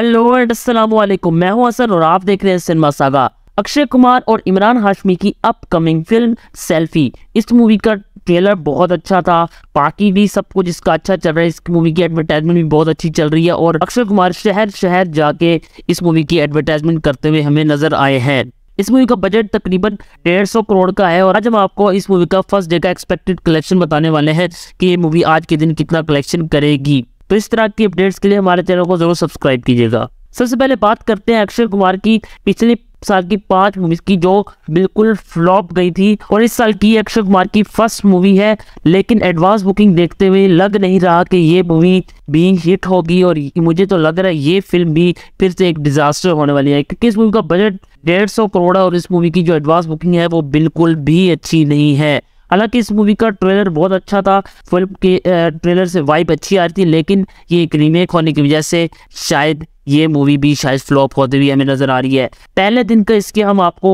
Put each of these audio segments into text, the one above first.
hello and अस्सलाम वालेकुम मैं हूं असर और आप देख रहे हैं सिनेमा सागा अक्षय कुमार और इमरान हाशमी की अपकमिंग फिल्म सेल्फी इस मूवी का ट्रेलर बहुत अच्छा था बाकी भी सब कुछ इसका अच्छा चल रहा है इस मूवी की एडवर्टाइजमेंट भी बहुत अच्छी चल रही है और अक्षय कुमार शहर शहर जाके इस मूवी की एडवर्टाइजमेंट करते हुए हमें नजर आए हैं इस मूवी का बजट तकरीबन डेढ़ सौ करोड़ का है और आज हम आपको इस मूवी का फर्स्ट डे का एक्सपेक्टेड कलेक्शन बताने वाले हैं कि ये मूवी आज के दिन कितना कलेक्शन करेगी तो इस तरह की अपडेट्स के लिए हमारे चैनल को जरूर सब्सक्राइब कीजिएगा सबसे पहले बात करते हैं अक्षय कुमार की पिछले साल की पांच मूवीज की जो बिल्कुल फ्लॉप गई थी और इस साल की अक्षय कुमार की फर्स्ट मूवी है लेकिन एडवांस बुकिंग देखते हुए लग नहीं रहा कि ये मूवी भी हिट होगी और मुझे तो लग रहा है ये फिल्म भी फिर से एक डिजास्टर होने वाली है क्योंकि इस मूवी का बजट डेढ़ सौ करोड़ और इस मूवी की जो एडवांस बुकिंग है वो बिल्कुल भी अच्छी नहीं है हालांकि इस मूवी का ट्रेलर बहुत अच्छा था फिल्म के ट्रेलर से वाइब अच्छी आ रही थी लेकिन ये एक रीमेक होने की वजह से शायद ये मूवी भी शायद फ्लॉप होती हुई हमें नज़र आ रही है पहले दिन का इसके हम आपको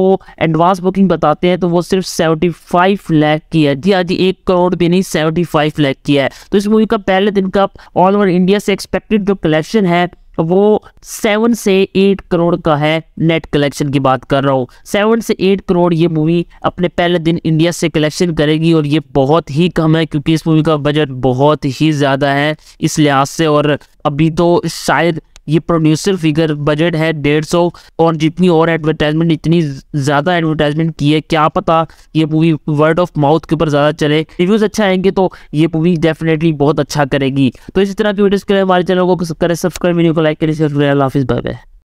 एडवांस बुकिंग बताते हैं तो वो सिर्फ 75 लाख की है जी हाँ जी एक करोड़ भी नहीं 75 लाख की है तो इस मूवी का पहले दिन का ऑल ओवर इंडिया से एक्सपेक्टेड जो कलेक्शन है तो वो सेवन से एट करोड़ का है नेट कलेक्शन की बात कर रहा हूँ सेवन से एट करोड़ ये मूवी अपने पहले दिन इंडिया से कलेक्शन करेगी और ये बहुत ही कम है क्योंकि इस मूवी का बजट बहुत ही ज़्यादा है इस लिहाज से और अभी तो शायद ये प्रोड्यूसर फिगर बजट है डेढ़ सौ और जितनी और एडवर्टाइजमेंट इतनी ज़्यादा एडवर्टाइजमेंट की है क्या पता ये मूवी वर्ड ऑफ माउथ के ऊपर ज़्यादा चले रिव्यूज़ अच्छा आएंगे तो ये मूवी डेफिनेटली बहुत अच्छा करेगी तो इसी तरह की वीडियोज़ के लिए हमारे चैनल को करें सब्सक्राइब वीडियो को लाइक करें हाफिज़ बाय